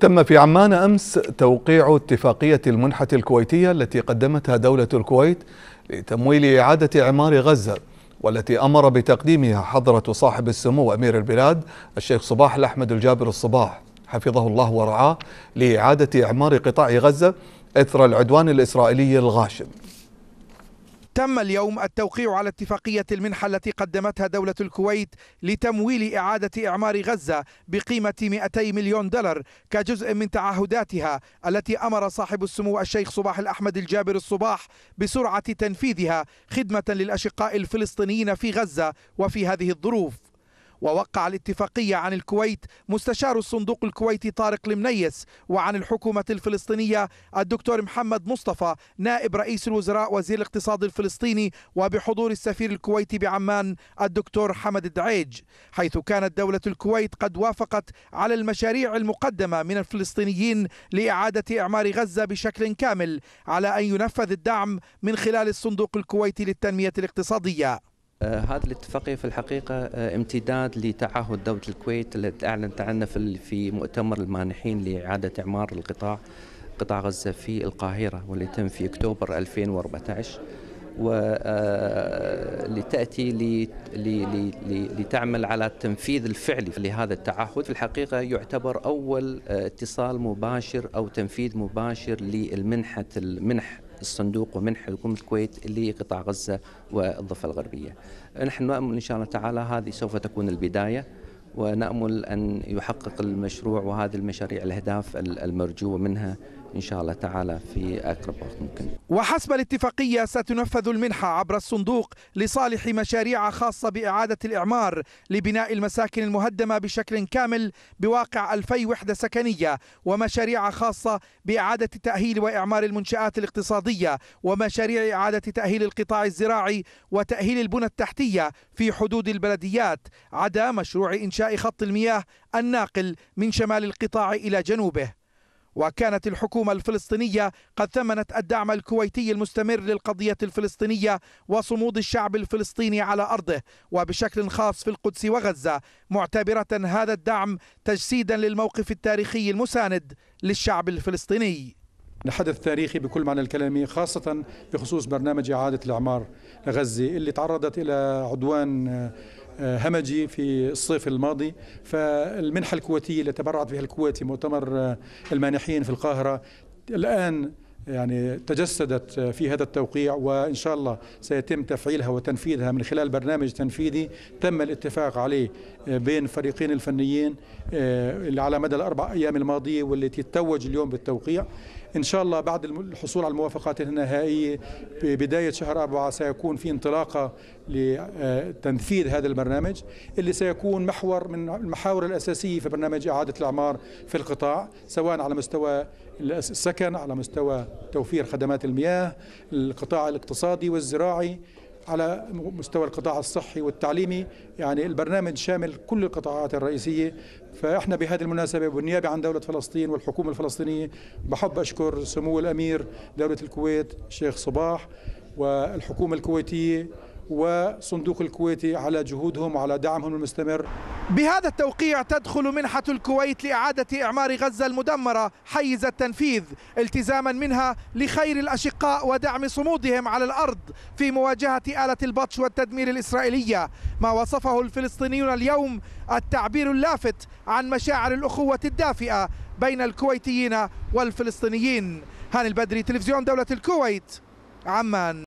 تم في عمان أمس توقيع اتفاقية المنحة الكويتية التي قدمتها دولة الكويت لتمويل إعادة عمار غزة والتي أمر بتقديمها حضرة صاحب السمو أمير البلاد الشيخ صباح الأحمد الجابر الصباح حفظه الله ورعاه لإعادة إعمار قطاع غزة إثر العدوان الإسرائيلي الغاشم تم اليوم التوقيع على اتفاقية المنحة التي قدمتها دولة الكويت لتمويل إعادة إعمار غزة بقيمة 200 مليون دولار كجزء من تعهداتها التي أمر صاحب السمو الشيخ صباح الأحمد الجابر الصباح بسرعة تنفيذها خدمة للأشقاء الفلسطينيين في غزة وفي هذه الظروف ووقع الاتفاقية عن الكويت مستشار الصندوق الكويتي طارق المنيس وعن الحكومة الفلسطينية الدكتور محمد مصطفى نائب رئيس الوزراء وزير الاقتصاد الفلسطيني وبحضور السفير الكويتي بعمان الدكتور حمد الدعيج حيث كانت دولة الكويت قد وافقت على المشاريع المقدمة من الفلسطينيين لإعادة إعمار غزة بشكل كامل على أن ينفذ الدعم من خلال الصندوق الكويتي للتنمية الاقتصادية آه، هذه الاتفاقية في الحقيقة آه، امتداد لتعهد دولة الكويت التي أعلنت عنه في مؤتمر المانحين لإعادة إعمار القطاع قطاع غزة في القاهرة واللي تم في أكتوبر 2014 ولتأتي آه، لتعمل على التنفيذ الفعلي لهذا التعهد في الحقيقة يعتبر أول اتصال مباشر أو تنفيذ مباشر للمنحة المنح الصندوق ومنح حكومة الكويت لقطاع غزة والضفة الغربية نحن نأمل إن شاء الله تعالى هذه سوف تكون البداية ونأمل أن يحقق المشروع وهذه المشاريع الأهداف المرجوة منها إن شاء الله تعالى في أقرب وقت ممكن وحسب الاتفاقية ستنفذ المنحة عبر الصندوق لصالح مشاريع خاصة بإعادة الإعمار لبناء المساكن المهدمة بشكل كامل بواقع 2000 وحدة سكنية ومشاريع خاصة بإعادة تأهيل وإعمار المنشآت الاقتصادية ومشاريع إعادة تأهيل القطاع الزراعي وتأهيل البنى التحتية في حدود البلديات عدا مشروع إنشاء خط المياه الناقل من شمال القطاع إلى جنوبه وكانت الحكومة الفلسطينية قد ثمنت الدعم الكويتي المستمر للقضية الفلسطينية وصمود الشعب الفلسطيني على أرضه وبشكل خاص في القدس وغزة معتبرة هذا الدعم تجسيدا للموقف التاريخي المساند للشعب الفلسطيني حدث تاريخي بكل معنى الكلمة خاصة بخصوص برنامج إعادة الإعمار لغزة اللي تعرضت إلى عدوان همجي في الصيف الماضي فالمنحة الكويتية اللي تبرعت بها الكويت في مؤتمر المانحين في القاهرة الآن يعني تجسدت في هذا التوقيع وإن شاء الله سيتم تفعيلها وتنفيذها من خلال برنامج تنفيذي تم الاتفاق عليه بين فريقين الفنيين اللي آه، على مدى الأربع أيام الماضية والتي تتوج اليوم بالتوقيع إن شاء الله بعد الحصول على الموافقات النهائية ببداية شهر أربعة سيكون في انطلاقة لتنفيذ آه، هذا البرنامج اللي سيكون محور من المحاور الأساسية في برنامج إعادة الإعمار في القطاع سواء على مستوى السكن على مستوى توفير خدمات المياه القطاع الاقتصادي والزراعي على مستوى القطاع الصحي والتعليمي يعني البرنامج شامل كل القطاعات الرئيسية فإحنا بهذه المناسبة بالنيابة عن دولة فلسطين والحكومة الفلسطينية بحب أشكر سمو الأمير دولة الكويت الشيخ صباح والحكومة الكويتية وصندوق الكويتي على جهودهم على دعمهم المستمر بهذا التوقيع تدخل منحة الكويت لإعادة إعمار غزة المدمرة حيز التنفيذ التزاما منها لخير الأشقاء ودعم صمودهم على الأرض في مواجهة آلة البطش والتدمير الإسرائيلية ما وصفه الفلسطينيون اليوم التعبير اللافت عن مشاعر الأخوة الدافئة بين الكويتيين والفلسطينيين هاني البدري تلفزيون دولة الكويت عمان